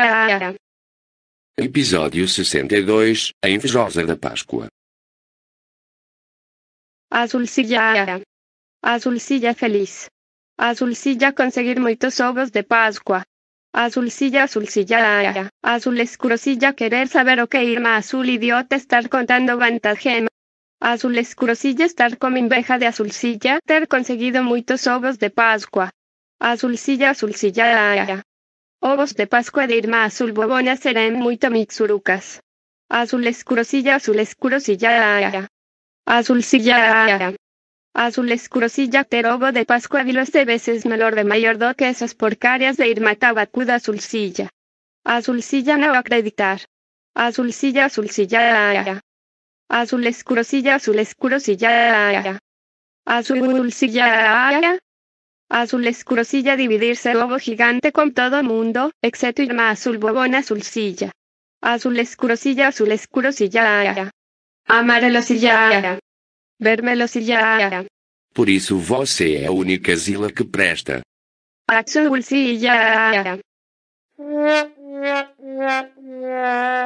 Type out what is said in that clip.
ara. Episodio 62 A de Pascua. Pascua. Azulcilla. Azulcilla feliz. Azulcilla conseguir muchos ovos de Pascua. Azulcilla, azulcilla, azul escurosilla, querer saber o qué que irma azul idiota, estar contando vantajema. Azul escurosilla, estar con inveja de azulcilla, ter conseguido muchos ovos de Pascua. Azulcilla, azulcilla, Ovos de Pascua de Irma azul bobona serán muy mixurucas. Azul escurosilla azul escurosilla ah, ah, ah. Azul silla. Azul escurosilla terobo de Pascua vilo este veces menor de mayor do que esas porcarias de Irma tabacuda Azul silla no acreditar. Azul silla, azul silla. Azul escurosilla azul escurosilla azul Azul dulcilla azul escurosilla dividirse lobo gigante con todo mundo, excepto Irma azul bobón azulcilla. Azul escurosilla azul escurosilla Amarelosilla Vermelhosilla Por isso você é a única zila que presta. azul Azulcilla